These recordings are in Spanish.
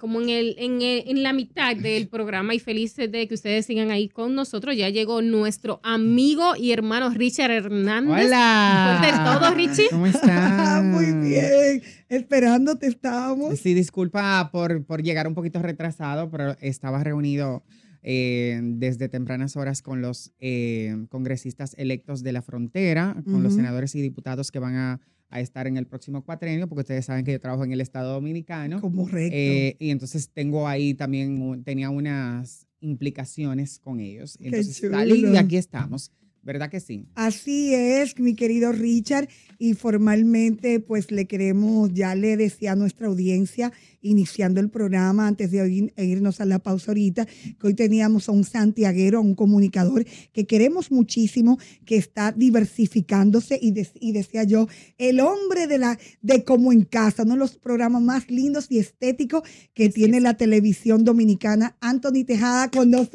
como en, el, en, la mitad del programa y felices de que ustedes sigan ahí con nosotros. Ya llegó nuestro amigo y hermano Richard Hernández. Hola. ¿cómo todo, Richie. ¿Cómo estás? Muy bien. Esperándote estábamos. Sí, disculpa por, por llegar un poquito retrasado, pero estaba reunido. Eh, desde tempranas horas con los eh, congresistas electos de la frontera, con los senadores y diputados que van a a estar en el próximo cuatrenio, porque ustedes saben que yo trabajo en el Estado Dominicano. Como recto. Eh, y entonces tengo ahí también, tenía unas implicaciones con ellos. Entonces chulo. y aquí estamos. ¿Verdad que sí? Así es, mi querido Richard. Y formalmente, pues le queremos, ya le decía a nuestra audiencia iniciando el programa, antes de e irnos a la pausa ahorita, que hoy teníamos a un santiaguero, a un comunicador que queremos muchísimo, que está diversificándose y, decía yo, el hombre de la de como en casa, uno de los programas más lindos y estéticos que tiene la televisión dominicana, Anthony Tejada con nosotros.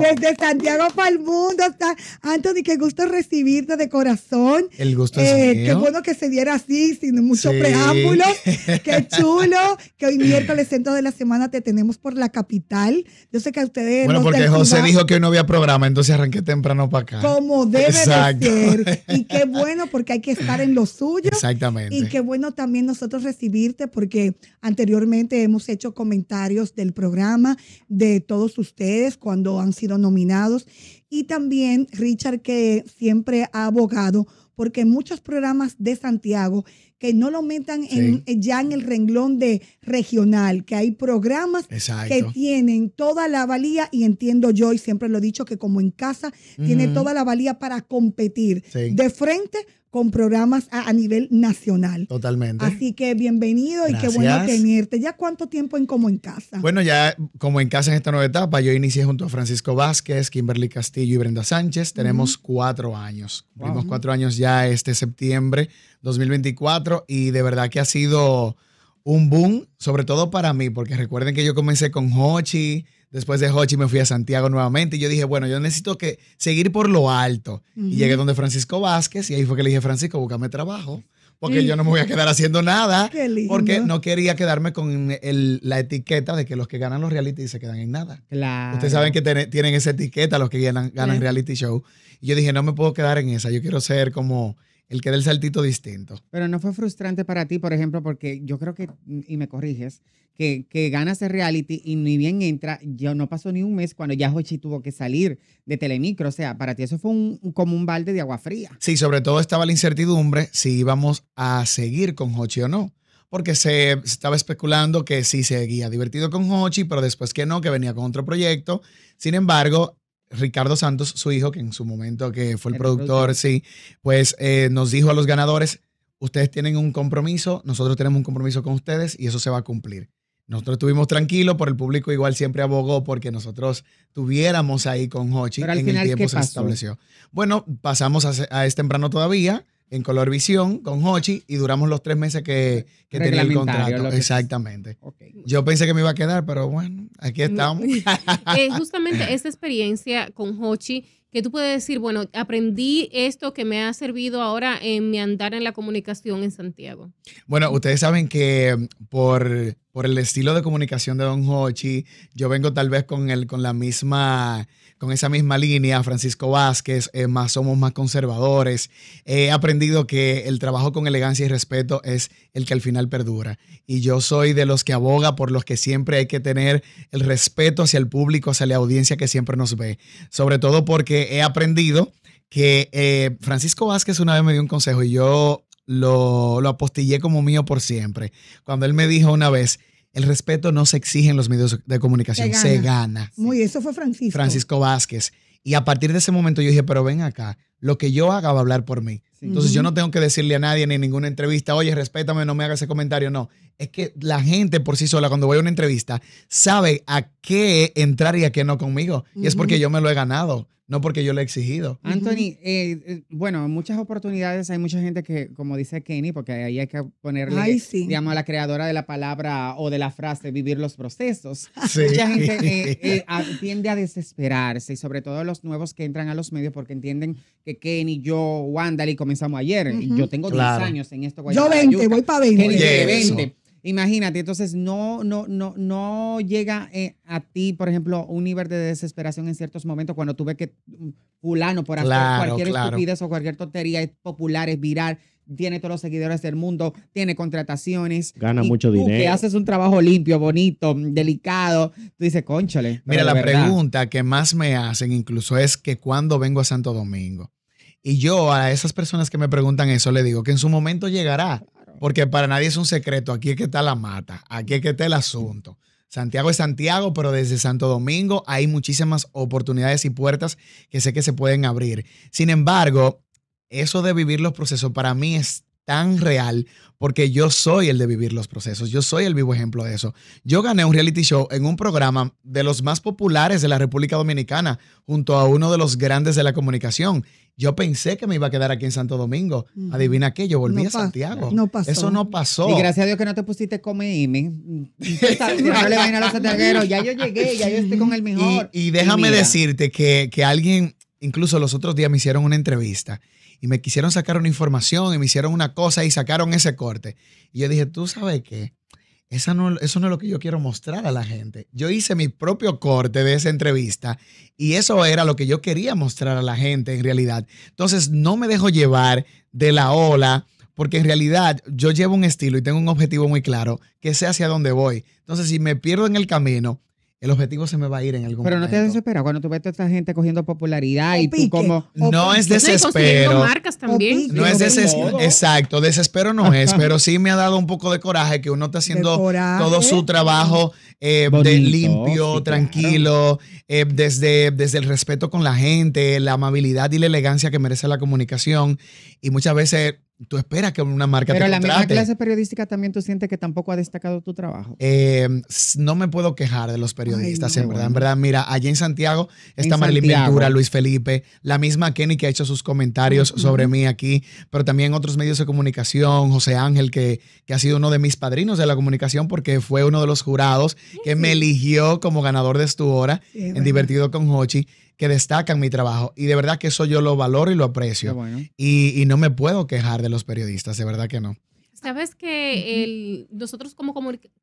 Desde Santiago para el mundo está Anthony, qué gusto recibirte de corazón. El gusto es eh, Qué bueno que se diera así, sin mucho preámbulo, preámbulos. Qué chulo que hoy miércoles centro de la semana te tenemos por la capital. Yo sé que a ustedes... Bueno, porque José dijo que hoy no había programa, entonces arranqué temprano para acá. Como debe de ser. Y qué bueno, porque hay que estar en lo suyo. Exactamente. Y qué bueno también nosotros recibirte, porque anteriormente hemos hecho comentarios del programa, de todos ustedes, cuando han sido nominados. Y también Richard, que siempre ha abogado porque muchos programas de Santiago que no lo metan eh, ya en el renglón de regional, que hay programas que tienen toda la valía, y entiendo yo, y siempre lo he dicho, que como en casa, tiene toda la valía para competir de frente con programas a, nivel nacional. Totalmente. Así que bienvenido y qué bueno tenerte. ¿Ya cuánto tiempo en Como en Casa? Bueno, ya como en Casa en esta nueva etapa, yo inicié junto a Francisco Vázquez, Kimberly Castillo y Brenda Sánchez. Tenemos cuatro años. Tenemos cuatro años ya este septiembre 2024 y de verdad que ha sido un boom, sobre todo para mí, porque recuerden que yo comencé con Hochi, Después de Hochi me fui a Santiago nuevamente y yo dije, bueno, yo necesito que seguir por lo alto. Y llegué donde Francisco Vázquez y ahí fue que le dije, Francisco, búscame trabajo porque yo no me voy a quedar haciendo nada. Qué lindo. Porque no quería quedarme con la etiqueta de que los que ganan los reality se quedan en nada. Claro. Ustedes saben que tienen esa etiqueta los que ganan, ganan reality show. Y yo dije, no me puedo quedar en esa, yo quiero ser como el que del el saltito distinto. Pero no fue frustrante para ti, por ejemplo, porque yo creo que, y me corriges, que, que ganas de reality y ni bien entra, yo no pasó ni un mes cuando ya Hochi tuvo que salir de Telemicro. O sea, para ti eso fue un, como un balde de agua fría. Sí, sobre todo estaba la incertidumbre si íbamos a seguir con Hochi o no. Porque se, se estaba especulando que sí seguía divertido con Hochi, pero después que no, que venía con otro proyecto. Sin embargo, Ricardo Santos, su hijo, que en su momento que fue el, productor, sí, pues eh, nos dijo a los ganadores, ustedes tienen un compromiso, nosotros tenemos un compromiso con ustedes y eso se va a cumplir. Nosotros estuvimos tranquilos, por el público igual siempre abogó porque nosotros tuviéramos ahí con Hochi. en el tiempo se estableció. Bueno, pasamos a, a, es temprano todavía en Color Visión con Hochi y duramos los tres meses que, tenía el contrato. Exactamente. Yo pensé que me iba a quedar, pero bueno, aquí estamos. justamente esta experiencia con Hochi, que tú puedes decir, bueno, aprendí esto que me ha servido ahora en mi andar en la comunicación en Santiago. Bueno, ustedes saben que por por el estilo de comunicación de Don Hochi, yo vengo tal vez con, el, con la misma con esa misma línea, Francisco Vázquez, eh, más somos más conservadores. He aprendido que el trabajo con elegancia y respeto es el que al final perdura. Y yo soy de los que aboga por los que siempre hay que tener el respeto hacia el público, hacia la audiencia que siempre nos ve. Sobre todo porque he aprendido que eh, Francisco Vázquez una vez me dio un consejo y yo lo, lo apostillé como mío por siempre. Cuando él me dijo una vez, el respeto no se exige en los medios de comunicación, se gana. Muy, eso fue Francisco. Francisco Vázquez. Y a partir de ese momento yo dije, pero ven acá, lo que yo haga va a hablar por mí. Entonces yo no tengo que decirle a nadie ni en ninguna entrevista, oye, respétame, no me haga ese comentario. No, es que la gente por sí sola, cuando voy a una entrevista, sabe a qué entrar y a qué no conmigo. Y es porque yo me lo he ganado. No porque yo le he exigido. Anthony, eh, eh, bueno, muchas oportunidades hay mucha gente que, como dice Kenny, porque ahí hay que ponerle, digamos, a la creadora de la palabra o de la frase, vivir los procesos. Mucha gente eh, tiende a desesperarse y sobre todo los nuevos que entran a los medios porque entienden que Kenny, yo, y comenzamos ayer. y yo tengo 10 años en esto. yo 20, voy para 20. Imagínate, entonces no, no, no, no llega eh, a ti, por ejemplo, un nivel de desesperación en ciertos momentos cuando tú ves que mm, fulano por hacer cualquier estupidez o cualquier tontería es popular, es viral, tiene todos los seguidores del mundo, tiene contrataciones. Gana mucho dinero. Que haces un trabajo limpio, bonito, delicado. Tú dices, conchale. Mira, la pregunta que más me hacen incluso es que cuando vengo a Santo Domingo. Y yo a esas personas que me preguntan eso le digo que en su momento llegará porque para nadie es un secreto, aquí es que está la mata, aquí es que está el asunto. Santiago es Santiago, pero desde Santo Domingo hay muchísimas oportunidades y puertas que sé que se pueden abrir. Sin embargo, eso de vivir los procesos para mí es tan real porque yo soy el de vivir los procesos, yo soy el vivo ejemplo de eso. Yo gané un reality show en un programa de los más populares de la República Dominicana junto a uno de los grandes de la comunicación. Yo pensé que me iba a quedar aquí en Santo Domingo. Adivina qué, yo volví a Santiago. No Eso no pasó. Y gracias a Dios que no te pusiste come y me los Ya yo llegué, ya yo estoy con el mejor. Y, déjame decirte que, que alguien, incluso los otros días me hicieron una entrevista y me quisieron sacar una información y me hicieron una cosa y sacaron ese corte. Y yo dije, tú sabes qué, no, eso no es lo que yo quiero mostrar a la gente. Yo hice mi propio corte de esa entrevista y eso era lo que yo quería mostrar a la gente en realidad. Entonces no me dejo llevar de la ola porque en realidad yo llevo un estilo y tengo un objetivo muy claro, que sé hacia dónde voy. Entonces, si me pierdo en el camino, el objetivo se me va a ir en algún momento. Pero no te desesperas cuando tú ves a esta gente cogiendo popularidad y tú como... No es desespero. marcas también. no es desespero. Exacto, desespero no es, pero sí me ha dado un poco de coraje que uno está haciendo todo su trabajo eh, de limpio, tranquilo, eh, desde, desde el respeto con la gente, la amabilidad y la elegancia que merece la comunicación. Y muchas veces tú esperas que una marca Pero la misma clase periodística también tú sientes que tampoco ha destacado tu trabajo. Eh, no me puedo quejar de los periodistas, en verdad. En verdad, mira, allá en Santiago está Marlene Ventura, Luis Felipe, la misma Kenny que ha hecho sus comentarios sobre mí aquí, pero también otros medios de comunicación, José Ángel, que, ha sido uno de mis padrinos de la comunicación porque fue uno de los jurados que me eligió como ganador de Estuora hora en Divertido con Hochi que destacan mi trabajo. Y de verdad que eso yo lo valoro y lo aprecio. Y, no me puedo quejar de los periodistas, de verdad que no. Sabes que nosotros como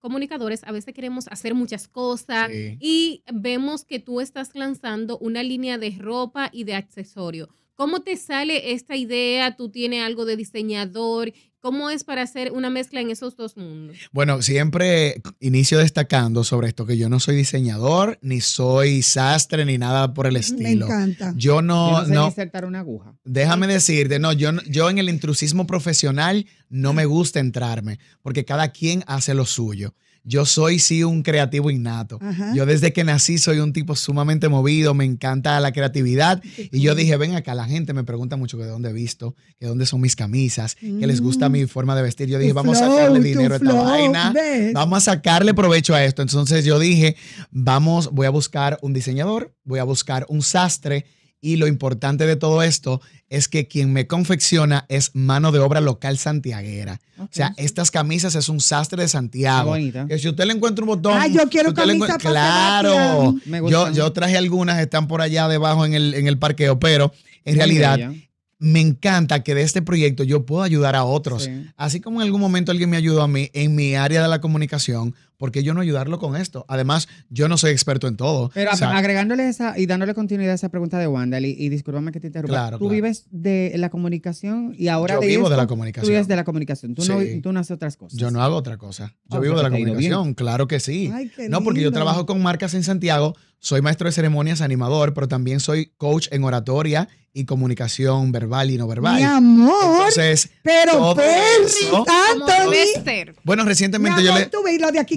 comunicadores a veces queremos hacer muchas cosas y vemos que tú estás lanzando una línea de ropa y de accesorios. ¿Cómo te sale esta idea? ¿Tú tienes algo de diseñador? ¿Cómo es para hacer una mezcla en esos dos mundos? Bueno, siempre inicio destacando sobre esto que yo no soy diseñador, ni soy sastre, ni nada por el estilo. Me encanta. Yo no... no, sé no insertar una aguja. Déjame decirte, no, yo, yo en el intrusismo profesional no me gusta entrarme, porque cada quien hace lo suyo. Yo soy sí un creativo innato. Yo desde que nací soy un tipo sumamente movido, me encanta la creatividad. y yo dije, ven acá, la gente me pregunta mucho que de dónde he visto, que dónde son mis camisas, que les gusta mm. mi forma de vestir. Yo dije, vamos a sacarle dinero a esta vaina, vamos a sacarle provecho a esto. Entonces yo dije, vamos, voy a buscar un diseñador, voy a buscar un sastre y lo importante de todo esto es que quien me confecciona es mano de obra local santiaguera. O sea, estas camisas es un sastre de Santiago. Que si usted le encuentra un botón. Ah, yo quiero para camisas. Claro. Me yo, ¿eh? yo traje algunas, están por allá debajo en el, parqueo, pero en realidad me encanta que de este proyecto yo pueda ayudar a otros. Así como en algún momento alguien me ayudó a mí en mi área de la comunicación, ¿por qué yo no ayudarlo con esto? Además, yo no soy experto en todo. Pero agregándole esa y dándole continuidad a esa pregunta de Wanda, y, discúlpame que te interrumpa. Claro, tú vives de la comunicación y ahora. Yo vivo de la comunicación. Tú vives de la comunicación. Tú, no, tú no haces otras cosas. Yo no hago otra cosa. Yo vivo de la comunicación, claro que sí. no, porque yo trabajo con marcas en Santiago soy maestro de ceremonias, animador, pero también soy coach en oratoria y comunicación verbal y no verbal. Mi amor. Entonces, pero Perry, Anthony. Bueno, recientemente yo le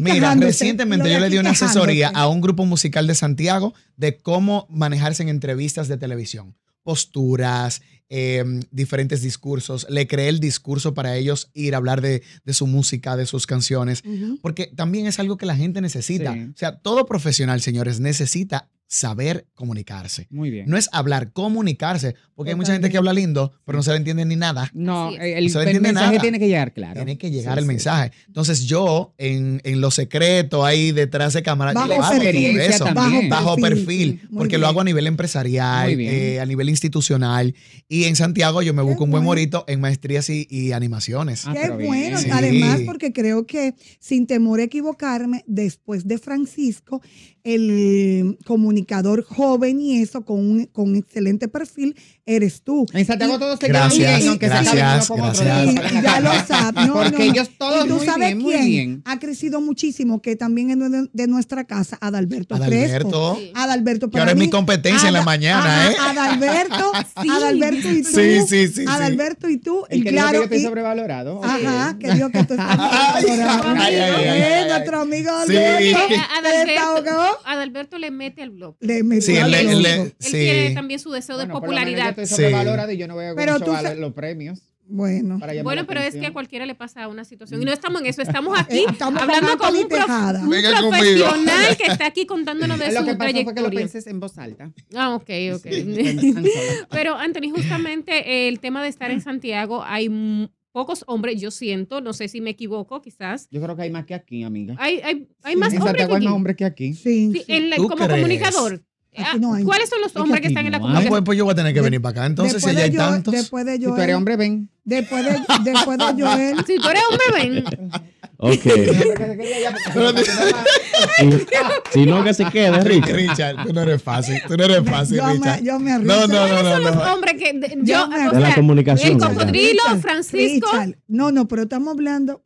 Mira, recientemente yo le di una asesoría pues. a un grupo musical de Santiago de cómo manejarse en entrevistas de televisión posturas, em, diferentes discursos, le creé el discurso para ellos ir a hablar de, de su música, de sus canciones, porque también es algo que la gente necesita. O sea, todo profesional, señores, necesita saber comunicarse. Muy bien. No es hablar, comunicarse, porque hay mucha gente que habla lindo, pero no se le entiende ni nada. No, el, mensaje tiene que llegar, claro. Tiene que llegar el mensaje. Entonces yo, en, lo secreto, ahí detrás de cámara, bajo, yo eso, bajo perfil, porque lo hago a nivel empresarial, eh, a nivel institucional, y en Santiago yo me busco un buen morito en maestrías y, animaciones. Ah, Qué bueno, además porque creo que, sin temor a equivocarme, después de Francisco, el comunicar comunicador joven y eso, con un con excelente perfil, eres tú. En Santiago todos se quedan bien, aunque gracias, se gracias. Otro, y, ya lo sabes. No, Porque ellos todos tú muy sabes bien, quién ha crecido muchísimo, que también es de, nuestra casa, Adalberto, Adalberto Crespo. Adalberto para Que ahora mí, es mi competencia en la mañana, ¿eh? Adalberto, Adalberto y tú. Sí, sí, sí. Adalberto y tú. El y claro. que yo estoy sobrevalorado. Ajá, que digo que tú estás sobrevalorado. no. nuestro amigo Adalberto. Adalberto le mete al blog. Le mete al blog. Él tiene también su deseo de popularidad estoy sobrevalorada sí. y yo no voy a pero los premios. Bueno, bueno pero es que a cualquiera le pasa una situación y no estamos en eso, estamos eh, aquí hablando con un, profesional que está aquí contándonos de lo que pasó trayectoria. Fue que lo penses en voz alta. Ah, ok, ok. pero Anthony, justamente eh, el tema de estar en Santiago, hay pocos hombres, yo siento, no sé si me equivoco, quizás. Yo creo que hay más que aquí, amiga. Hay, hay, hay más hombres que aquí. Sí, sí. la, como comunicador, Ah, ¿Cuáles son los hombres que, están en la comunidad? Ah, pues, pues, yo voy a tener que venir para acá. Entonces, si ya hay tantos. Después si tú eres hombre, ven. Después de, después de Joel. si tú eres hombre, ven. Ok. si no, que se quede, Richard. tú no eres fácil. Tú no eres fácil, yo Richard. Me, yo me arriesgo. No, no, no. no, no, que, la comunicación. El cocodrilo, Francisco. No, no, pero estamos hablando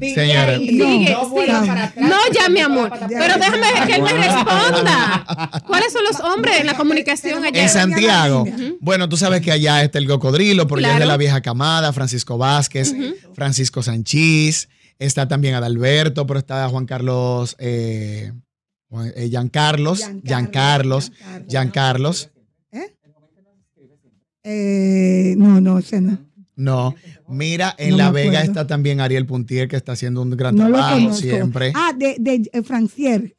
Señora. no, ya, mi amor. Pero déjame que él me responda. ¿Cuáles son los hombres en la comunicación allá? En Santiago. Bueno, tú sabes que allá está el cocodrilo, por allá de la vieja camada, Francisco Vázquez, Francisco Sanchís, está también Adalberto, pero está Juan Carlos, eh, Juan, eh, Giancarlos, Giancarlos, Giancarlos, ¿Eh? ¿Eh? no, no, ese no. No, Mira, en La Vega está también Ariel Puntier, que está haciendo un gran trabajo siempre. Ah, de, eh, Francier,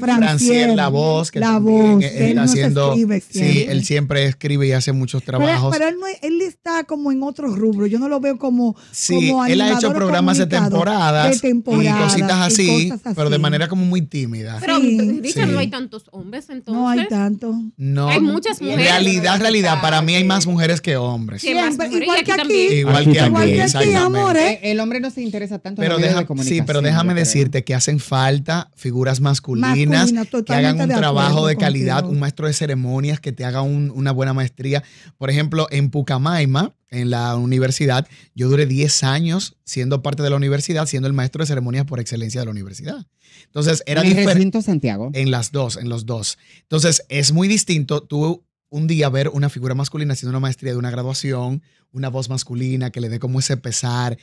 Francier. la voz. Que la voz. Eh, él, haciendo, Sí, él siempre escribe y hace muchos trabajos. Pero, él, está como en otros rubros. Yo no lo veo como. Sí, él ha hecho programas de temporadas, y cositas así, pero de manera como muy tímida. Pero no hay tantos hombres entonces. No hay tanto. No. Hay muchas mujeres. Realidad, realidad. Para mí hay más mujeres que hombres. igual que aquí que Amor, ¿eh? Eh, El hombre no se interesa tanto pero en deja, de Sí, pero déjame decirte que hacen falta figuras masculinas que hagan un trabajo de calidad, un maestro de ceremonias que te haga una buena maestría. Por ejemplo, en Pucamaima, en la universidad, yo duré 10 años siendo parte de la universidad, siendo el maestro de ceremonias por excelencia de la universidad. Entonces, era diferente. Santiago? En las dos, en los dos. Entonces, es muy distinto tú un día ver una figura masculina haciendo una maestría de una graduación, una voz masculina que le dé como ese pesar.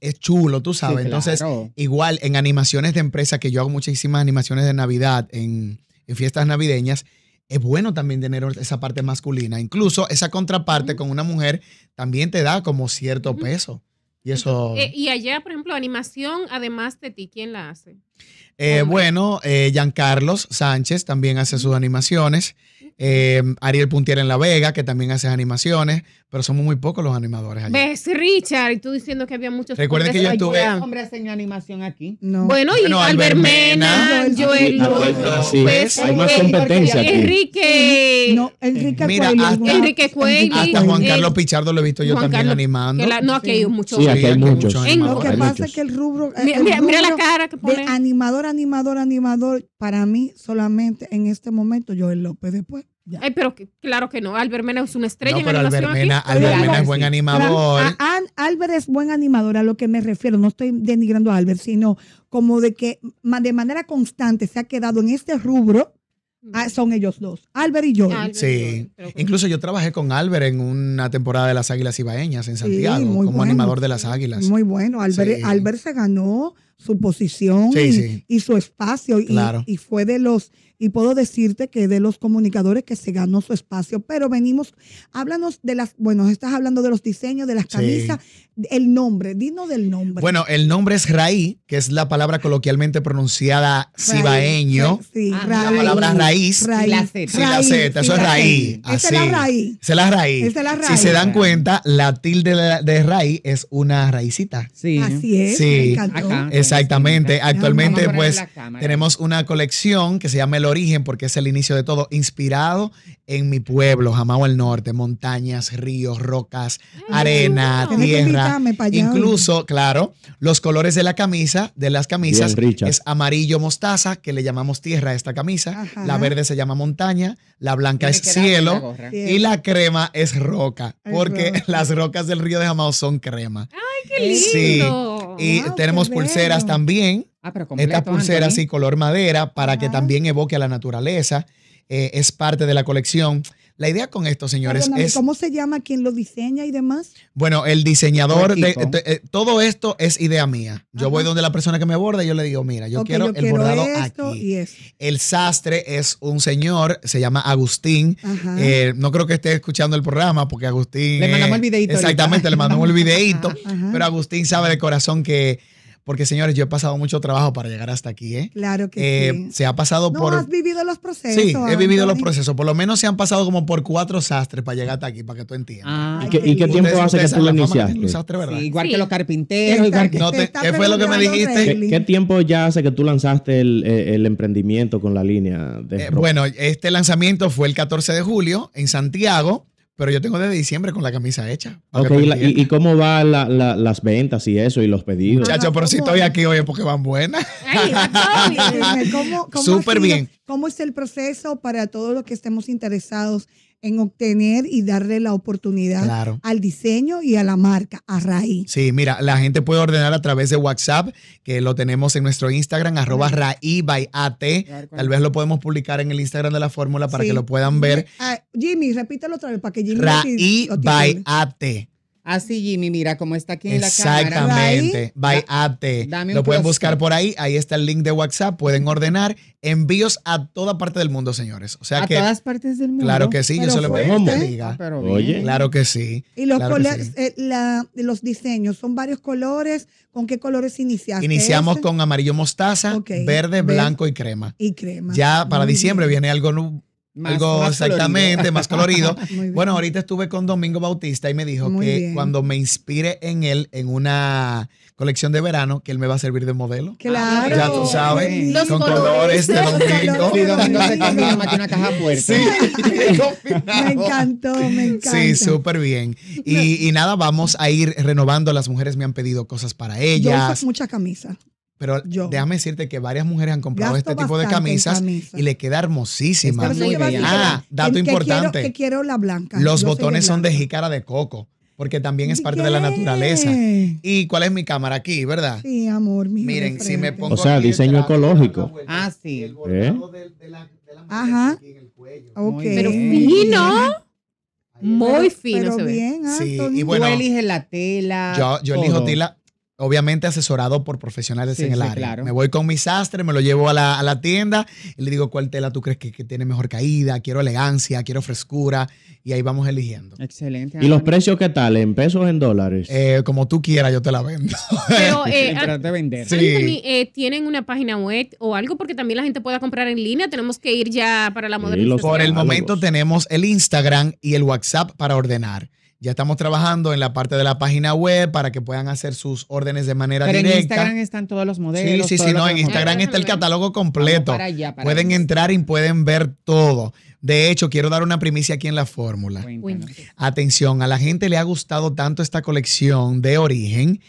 Es chulo, tú sabes. Entonces, igual en animaciones de empresa, que yo hago muchísimas animaciones de Navidad, en, fiestas navideñas, es bueno también tener esa parte masculina. Incluso esa contraparte con una mujer también te da como cierto peso. Y eso. Eh, y allá, por ejemplo, animación, además de ti, ¿quién la hace? Eh, bueno, eh, Giancarlos Sánchez también hace sus animaciones. Em, Ariel Puntier en La Vega, que también hace animaciones, pero somos muy pocos los animadores Ves, Richard, y tú diciendo que había muchos Recuerden que yo estuve. hombres hacen animación aquí? No. Bueno, y bueno, Albert Mena, Joel López. Hay más competencia aquí. Enrique. No, Enrique Mira, hasta, Enrique Hasta Juan Carlos Pichardo lo he visto yo también animando. no, aquí hay muchos. Sí, aquí hay muchos. lo que pasa es que el rubro. mira, la cara que pone. De animador, animador, animador. Para mí, solamente en este momento, Joel López. Después pero claro que no. Albert Mena es una estrella Mena, es buen animador. Albert es buen animador, a lo que me refiero. No estoy denigrando a Albert, sino como de que de manera constante se ha quedado en este rubro. Mm. Ah, son ellos dos, Albert y yo. Sí, incluso yo trabajé con Albert en una temporada de las Águilas Ibaeñas en Santiago, como animador de las Águilas. Muy bueno, Albert, se ganó su posición y, su espacio y, fue de los y puedo decirte que de los comunicadores que se ganó su espacio, pero venimos, háblanos de las, bueno, estás hablando de los diseños, de las camisas, el nombre, dinos del nombre. Bueno, el nombre es raí, que es la palabra coloquialmente pronunciada cibaeño. Sí, ah, la palabra raíz. La Z. Sí, la eso es raíz. Esa es la raíz. es la raíz. Si se dan cuenta, la tilde de, raíz es una raicita. Sí. Así es. Sí. Exactamente. Actualmente, pues, tenemos una colección que se llama El origen, porque es el inicio de todo, inspirado en mi pueblo, Jamao el Norte, montañas, ríos, rocas, arena, tierra. Incluso, claro, los colores de la camisa, de las camisas, es amarillo mostaza, que le llamamos tierra a esta camisa, la verde se llama montaña, la blanca es cielo y la crema es roca, porque las rocas del río de Jamao son crema. ¡Ay, qué lindo! Y ah, tenemos pulseras también. Estas pulseras y color madera, para que también evoque a la naturaleza. Eh, es parte de la colección. La idea con esto, señores, es... ¿Cómo se llama quien lo diseña y demás? Bueno, el diseñador de, eh, todo esto es idea mía. Yo voy donde la persona que me aborda y yo le digo, mira, yo quiero el bordado aquí. Y El sastre es un señor, se llama Agustín. Eh, no creo que esté escuchando el programa porque Agustín... Le mandamos el videito. Exactamente, le mandamos el videito. Pero Agustín sabe de corazón que porque señores, yo he pasado mucho trabajo para llegar hasta aquí, ¿eh? Claro que eh, sí. Se ha pasado no, por... Has vivido los procesos. Sí, he vivido los procesos. Por lo menos se han pasado como por cuatro sastres para llegar hasta aquí, para que tú entiendas. Ah, ¿Y, qué, tiempo hace que tú lo iniciaste? igual que los carpinteros. ¿Qué fue lo que me dijiste? ¿Qué, tiempo ya hace que tú lanzaste el, emprendimiento con la línea de... Eh, bueno, este lanzamiento fue el 14 de julio en Santiago. Pero yo tengo desde diciembre con la camisa hecha. Okay, y, cómo van la, las ventas y eso y los pedidos? Muchachos, pero si estoy aquí hoy es porque van buenas. Súper bien. ¿Cómo es el proceso para todos los que estemos interesados en obtener y darle la oportunidad al diseño y a la marca, a Raí. Sí, mira, la gente puede ordenar a través de WhatsApp, que lo tenemos en nuestro Instagram, arroba Raí by Ate. Tal vez lo podemos publicar en el Instagram de la fórmula para que lo puedan ver. Ah, Jimmy, repítelo otra vez para que Jimmy Raí by Así, Jimmy, mira cómo está aquí en la cámara. Exactamente. By Apte. Lo pueden buscar por ahí. Ahí está el link de WhatsApp. Pueden ordenar envíos a toda parte del mundo, señores. O sea que a todas partes del mundo. Claro que sí. yo se lo pongo diga. Oye. Claro que sí. Y los, eh, los diseños son varios colores. ¿Con qué colores iniciaste? Iniciamos este? con amarillo mostaza, verde, blanco y crema. Y crema. Ya para diciembre viene algo nuevo algo exactamente más colorido. bueno, ahorita estuve con Domingo Bautista y me dijo que cuando me inspire en él, en una colección de verano, que él me va a servir de modelo. Claro. Ya tú sabes, los con colores, de Domingo. Domingo se más una caja fuerte. me encantó, me encantó. Sí, súper bien. Y, nada, vamos a ir renovando. Las mujeres me han pedido cosas para ellas. Yo uso mucha camisa pero déjame decirte que varias mujeres han comprado este tipo de camisas y le queda hermosísima. muy bien. Ah, dato importante. quiero, la blanca. Los botones son de jícara de coco porque también es parte de la naturaleza. ¿Y cuál es mi cámara aquí, verdad? Sí, amor, mío. Miren, si me pongo. O sea, este diseño ecológico. ah, sí. El ¿Eh? de, la, Ajá. Aquí en el cuello. Pero fino. Muy fino se ve. sí, y bueno, tú eliges la tela. Yo, yo elijo tela, obviamente asesorado por profesionales en el área. Me voy con mi sastre, me lo llevo a la, tienda y le digo cuál tela tú crees que, tiene mejor caída, quiero elegancia, quiero frescura y ahí vamos eligiendo. Excelente. ¿Y los precios qué tal? ¿En pesos o en dólares? Eh, como tú quieras, yo te la vendo. Pero, ¿tienen una página web o algo? Porque también la gente pueda comprar en línea. Tenemos que ir ya para la modernización. por el momento tenemos el Instagram y el WhatsApp para ordenar. Ya estamos trabajando en la parte de la página web para que puedan hacer sus órdenes de manera directa. En Instagram están todos los modelos. Sí, sí, sí, no, en Instagram está el catálogo completo. pueden entrar y pueden ver todo. De hecho, quiero dar una primicia aquí en la fórmula. Atención, a la gente le ha gustado tanto esta colección de origen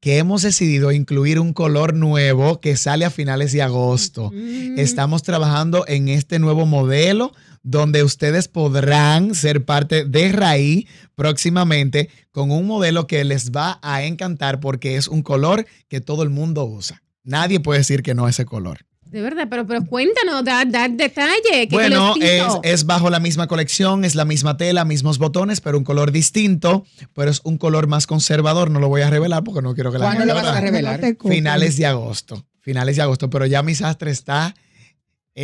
que hemos decidido incluir un color nuevo que sale a finales de agosto. Estamos trabajando en este nuevo modelo donde ustedes podrán ser parte de Raí próximamente con un modelo que les va a encantar porque es un color que todo el mundo usa. Nadie puede decir que no ese color. De verdad, pero, pero cuéntanos, da, detalle. bueno, es, bajo la misma colección, es la misma tela, mismos botones, pero un color distinto, pero es un color más conservador. No lo voy a revelar porque no quiero que la gente lo vas a revelar? Finales de agosto. Finales de agosto, pero ya mi sastre está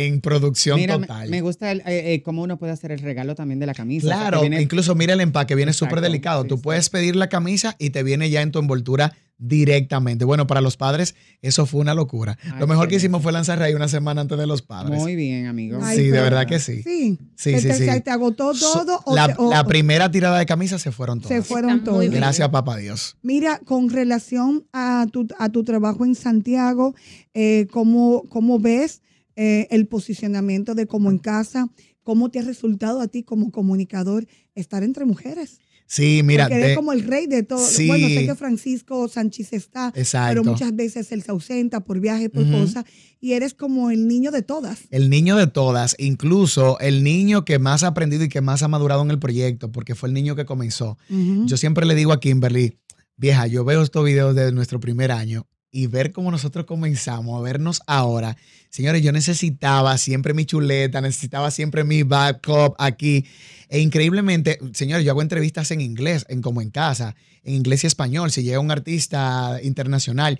en producción total. Me, gusta eh, eh, cómo uno puede hacer el regalo también de la camisa. Claro, incluso mira el empaque, viene súper delicado. Tú puedes pedir la camisa y te viene ya en tu envoltura directamente. Bueno, para los padres eso fue una locura. Lo mejor que hicimos fue lanzar ahí una semana antes de los padres. Muy bien, amigo. sí, de verdad que sí. Sí, sí, sí, te, te agotó todo? o la, la, primera tirada de camisa se fueron todas. Se fueron todas. Gracias, papá Dios. Mira, con relación a tu, a tu trabajo en Santiago, eh, ¿cómo, ¿cómo ves eh, el posicionamiento de cómo en casa, cómo te ha resultado a ti como comunicador estar entre mujeres. Sí, mira. eres como el rey de todo. bueno, sé que Francisco Sánchez está, pero muchas veces él se ausenta por viaje, por cosas, y eres como el niño de todas. El niño de todas, incluso el niño que más ha aprendido y que más ha madurado en el proyecto, porque fue el niño que comenzó. Yo siempre le digo a Kimberly, vieja, yo veo estos videos de nuestro primer año y ver cómo nosotros comenzamos a vernos ahora. Señores, yo necesitaba siempre mi chuleta, necesitaba siempre mi backup aquí. E increíblemente, señores, yo hago entrevistas en inglés, en como en casa, en inglés y español, si llega un artista internacional.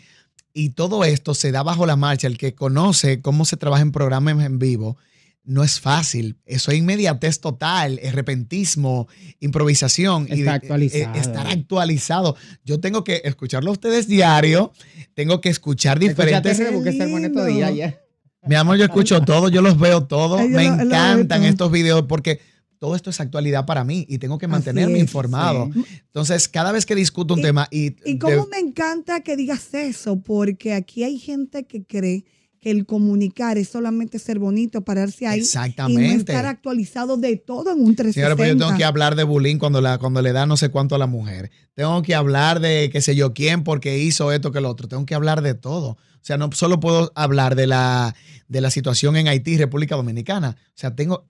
Y todo esto se da bajo la marcha. El que conoce cómo se trabaja en programas en vivo, no es fácil. Eso es inmediatez total, es repentismo, improvisación. Está y, eh, actualizado. estar actualizado. Yo tengo que escucharlo a ustedes diario, tengo que escuchar diferentes... Día, ya. Mi amor, yo escucho todo, yo los veo todos, me encantan estos videos porque todo esto es actualidad para mí y tengo que mantenerme informado. Entonces, cada vez que discuto un tema y... Y cómo me encanta que digas eso, porque aquí hay gente que cree el comunicar, es solamente ser bonito, pararse ahí Exactamente. y estar actualizado de todo en un 360. pero yo tengo que hablar de bullying cuando, la, cuando le da no sé cuánto a la mujer. Tengo que hablar de qué sé yo quién porque hizo esto que lo otro. Tengo que hablar de todo. O sea, no solo puedo hablar de la, de la situación en Haití, República Dominicana. O sea, tengo,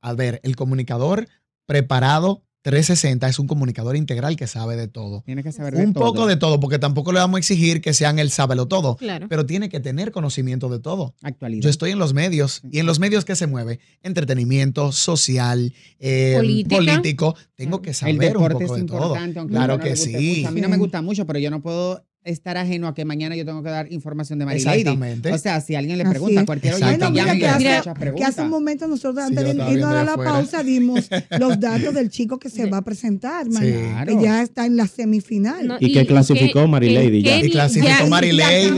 a ver, el comunicador preparado 360 es un comunicador integral que sabe de todo. Tiene que saber un de todo. Un poco de todo, porque tampoco le vamos a exigir que sean el sábelo todo, claro. pero tiene que tener conocimiento de todo. Actualidad. Yo estoy en los medios y en los medios que se mueve entretenimiento, social, eh, político, tengo mm. que saber un poco de todo. claro que sí. A mí no me gusta mucho, pero yo no puedo estar ajeno a que mañana yo tengo que dar información de Marilady. Exactamente. O sea, si alguien le pregunta, cualquier oyente bueno, mira, que, hace, que hace un momento nosotros antes de irnos a la pausa dimos los datos del chico que se va a presentar mañana, claro. que ya está en la semifinal. y, que clasificó Marilady ya. Y clasificó Marilady.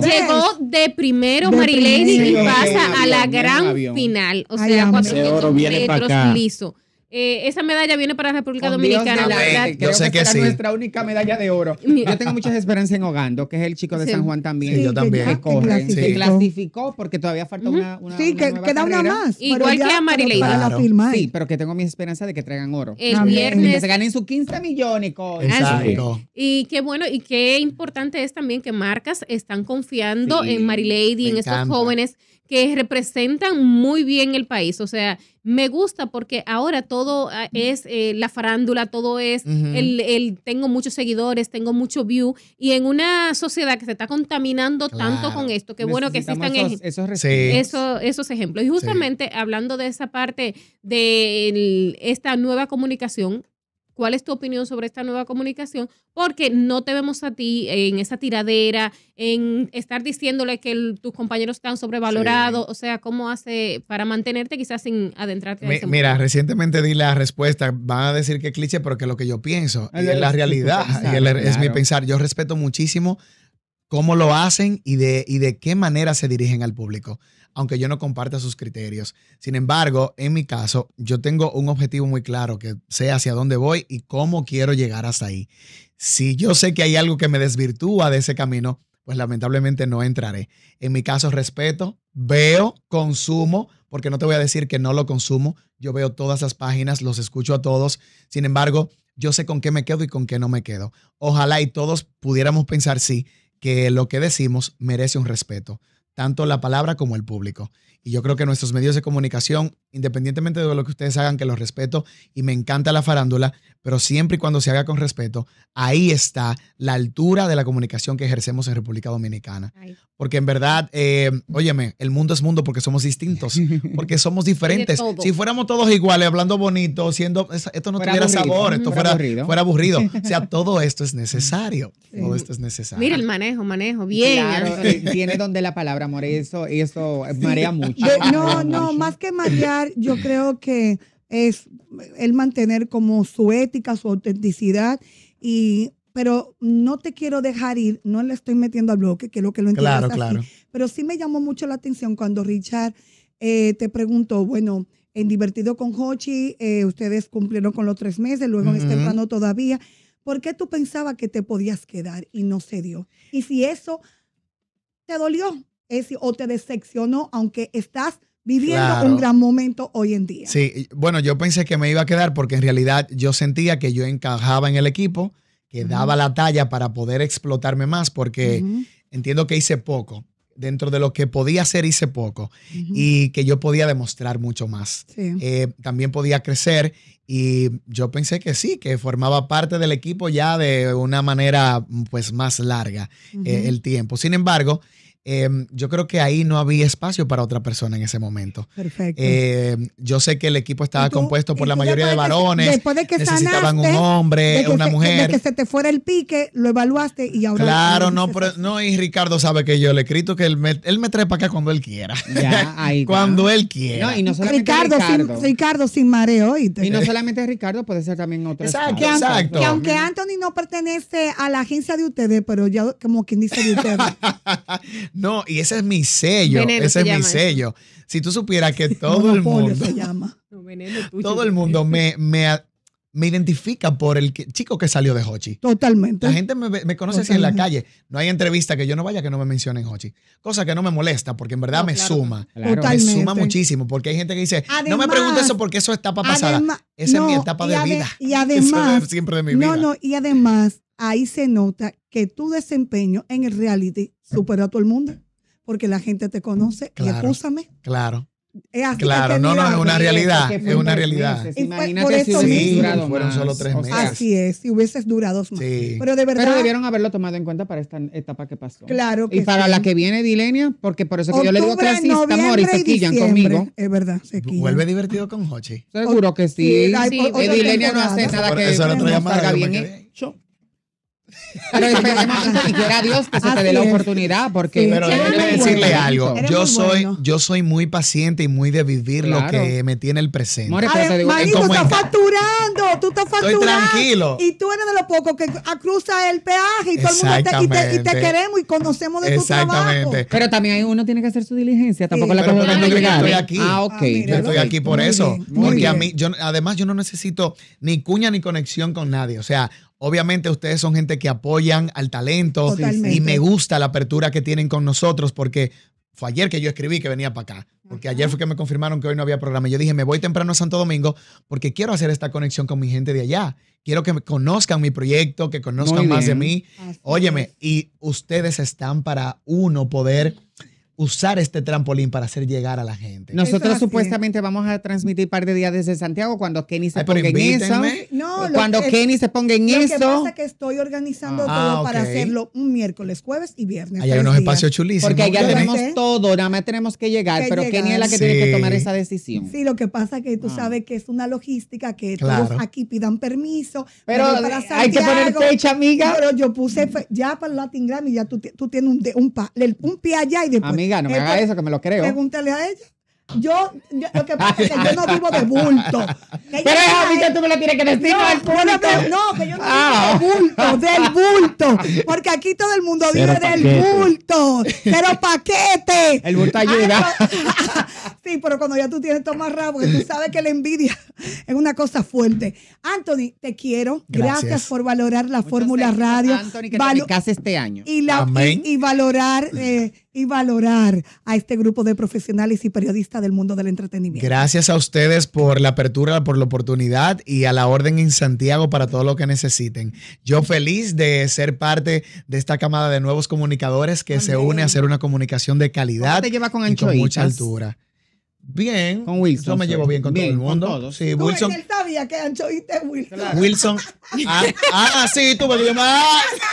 Llegó de primero Marilady y pasa a la gran final. O sea, cuando metros viene para liso. Eh, esa medalla viene para la República Dominicana. que, nuestra única medalla de oro. Yo tengo muchas esperanzas en Hogando, que es el chico de San Juan también. yo también. Que, clasificó porque todavía falta una, Sí, que da una más. Igual que a la Sí, pero que tengo mis esperanzas de que traigan oro. El viernes. que se ganen sus 15 millones. Exacto. Ah, y qué bueno y qué importante es también que marcas están confiando en Marilady, en estos jóvenes que representan muy bien el país. O sea, me gusta porque ahora todo ah, es eh, la farándula, todo es el, el, tengo muchos seguidores, tengo mucho view y en una sociedad que se está contaminando tanto con esto, qué bueno que existan esos, esos, ejemplos. Y justamente hablando de esa parte de esta nueva comunicación, cuál es tu opinión sobre esta nueva comunicación, porque no te vemos a ti en esa tiradera, en estar diciéndole que tus compañeros están sobrevalorados, o sea, cómo hace para mantenerte quizás sin adentrarte. en mira, recientemente di la respuesta, van a decir que es cliché pero porque lo que yo pienso y es la realidad, es mi pensar. Yo respeto muchísimo cómo lo hacen y de, y de qué manera se dirigen al público aunque yo no comparta sus criterios. Sin embargo, en mi caso, yo tengo un objetivo muy claro que sé hacia dónde voy y cómo quiero llegar hasta ahí. Si yo sé que hay algo que me desvirtúa de ese camino, pues lamentablemente no entraré. En mi caso, respeto, veo, consumo, porque no te voy a decir que no lo consumo. Yo veo todas las páginas, los escucho a todos. Sin embargo, yo sé con qué me quedo y con qué no me quedo. Ojalá y todos pudiéramos pensar, sí, que lo que decimos merece un respeto tanto la palabra como el público. Y yo creo que nuestros medios de comunicación, independientemente de lo que ustedes hagan, que los respeto y me encanta la farándula, pero siempre y cuando se haga con respeto, ahí está la altura de la comunicación que ejercemos en República Dominicana. Porque en verdad, eh, óyeme, el mundo es mundo porque somos distintos, porque somos diferentes. Si fuéramos todos iguales, hablando bonito, siendo, esto no tuviera sabor, esto fuera, aburrido. O sea, todo esto es necesario. Todo esto es necesario. Mira el manejo, manejo, bien. tiene eh, donde la palabra amor eso, eso marea mucho. no, no, más que marear, yo creo que es el mantener como su ética, su autenticidad y pero no te quiero dejar ir, no le estoy metiendo al bloque, que lo que lo claro, Claro. Pero sí me llamó mucho la atención cuando Richard eh, te preguntó, bueno, en Divertido con Hochi, eh, ustedes cumplieron con los tres meses, luego en este plano todavía. ¿Por qué tú pensabas que te podías quedar y no se dio? Y si eso te dolió, o te decepcionó, aunque estás viviendo un gran momento hoy en día. Sí, bueno, yo pensé que me iba a quedar porque en realidad yo sentía que yo encajaba en el equipo, que daba la talla para poder explotarme más, porque entiendo que hice poco. Dentro de lo que podía hacer, hice poco y que yo podía demostrar mucho más. Eh, también podía crecer y yo pensé que sí, que formaba parte del equipo ya de una manera pues más larga eh, el tiempo. Sin embargo, Em, yo creo que ahí no había espacio para otra persona en ese momento. Perfecto. Em, yo sé que el equipo estaba compuesto por la mayoría de varones. después de que necesitaban un hombre, una mujer. De que se te fuera el pique, lo evaluaste y ahora. Claro, no, pero, no, y Ricardo sabe que yo le he escrito que él me, él trae para acá cuando él quiera. cuando él quiera. Ricardo, Sin, mareo. Y, no solamente Ricardo, puede ser también otro. Exacto, exacto. Que aunque Anthony no pertenece a la agencia de ustedes, pero ya como quien dice de ustedes. No, y ese es mi sello. ese es mi sello. Si tú supieras que todo el mundo. llama. todo el mundo me, me, identifica por el chico que salió de Hochi. Totalmente. La gente me, conoce así en la calle. No hay entrevista que yo no vaya que no me mencionen Hochi. Cosa que no me molesta porque en verdad me suma. Me suma muchísimo porque hay gente que dice, no me preguntes eso porque eso es etapa pasada. Esa es mi etapa de vida. Y además, siempre de vida. No, no, y además ahí se nota que tu desempeño en el reality superó a todo el mundo, porque la gente te conoce y acúsame. Claro. Es claro, no, no, es una realidad, es una realidad. imagínate si fueran fueron solo tres meses. Así es, si hubieses durado más. Sí. Pero de verdad. debieron haberlo tomado en cuenta para esta etapa que pasó. Claro Y para la que viene, Dilenia, porque por eso que yo le digo que así amor, y se quillan conmigo. Es verdad, se quillan. Vuelve divertido con Hochi. Seguro que sí. sí, Dilenia no hace nada que eso no salga bien hecho. Pero esperemos y quiera Dios que se te dé la oportunidad, porque. pero decirle algo. yo soy, yo soy muy paciente y muy de vivir lo que me tiene el presente. More, pero tú estás facturando, tú estás facturando. tranquilo. Y tú eres de los pocos que cruza el peaje y todo el mundo te, y te, y te, queremos y conocemos de tu trabajo. Pero también uno tiene que hacer su diligencia, tampoco la cosa Estoy aquí. Ah, ok. Ah, yo estoy aquí por eso. porque a mí, yo, además, yo no necesito ni cuña ni conexión con nadie. O sea, Obviamente ustedes son gente que apoyan al talento y me gusta la apertura que tienen con nosotros porque fue ayer que yo escribí que venía para acá, porque ayer fue que me confirmaron que hoy no había programa. Yo dije, me voy temprano a Santo Domingo porque quiero hacer esta conexión con mi gente de allá. Quiero que me conozcan mi proyecto, que conozcan más de mí. Óyeme, y ustedes están para uno poder usar este trampolín para hacer llegar a la gente. Nosotros supuestamente vamos a transmitir un par de días desde Santiago cuando Kenny se ponga en eso. No, cuando Kenny se ponga en eso. Lo que pasa es que estoy organizando ah, todo para hacerlo un miércoles, jueves y viernes. Allá hay unos espacios chulísimos. Porque ya tenemos todo, nada más tenemos que llegar, pero Kenny es la que tiene que tomar esa decisión. Sí, lo que pasa es que tú ah. sabes que es una logística que todos aquí pidan permiso. Pero hay que poner fecha, amiga. Pero yo puse ya para el Latin Grammy, ya tú, tienes un, un, un, pie allá y después no me haga eso, que me lo creo. Pregúntale a ella. Yo, lo que pasa es que yo no vivo de bulto. Pero a mí tú me lo tienes que decir, no, que yo no ah. vivo de bulto, del bulto. Porque aquí todo el mundo vive del bulto. Pero paquete. El bulto ayuda. Ah, sí, pero cuando ya tú tienes todo más rabo, porque tú sabes que la envidia es una cosa fuerte. Anthony, te quiero. Gracias, por valorar la Fórmula Radio. Anthony, que Valo este año. Y, y, y valorar. Eh, y valorar a este grupo de profesionales y periodistas del mundo del entretenimiento. Gracias a ustedes por la apertura, por la oportunidad y a la orden en Santiago para todo lo que necesiten. Yo feliz de ser parte de esta camada de nuevos comunicadores que se une a hacer una comunicación de calidad te lleva con y con mucha altura. Bien. Con Wilson. Yo me llevo bien con todo el mundo. Sí, Wilson. Él sabía que Wilson. Wilson. Ah, ah, sí, tú me más.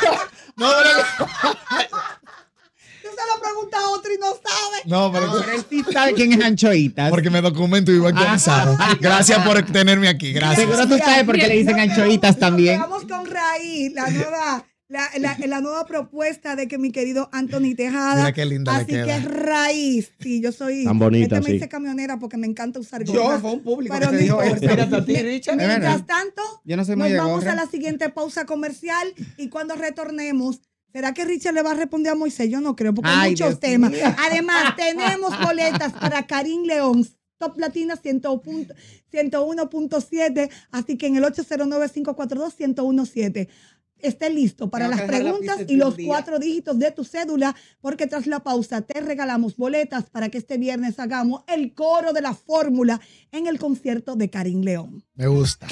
Ah, no, no, no otro y no sabe. No, pero, no, sabe quién es Anchoitas. Porque me documento y que cansado. Ah. Gracias por tenerme aquí. Gracias. Seguro tú sabes por qué le dicen Anchoitas también. Vamos con Raíz, la nueva. La, la, la, nueva propuesta de que mi querido Anthony Tejada. Así que es raíz. Sí, yo soy. Tan bonita. Este me hice camionera porque me encanta usar Yo, fue un público. Pero Mientras tanto, yo no nos vamos a la siguiente pausa comercial y cuando retornemos, ¿Será que Richard le va a responder a Moisés? Yo no creo, porque hay muchos temas. Además, tenemos boletas para Karim León. Top Latina 101.7, así que en el 809-542-1017 esté listo para las preguntas y los cuatro dígitos de tu cédula, porque tras la pausa te regalamos boletas para que este viernes hagamos el coro de la fórmula en el concierto de Karim León. Me gusta.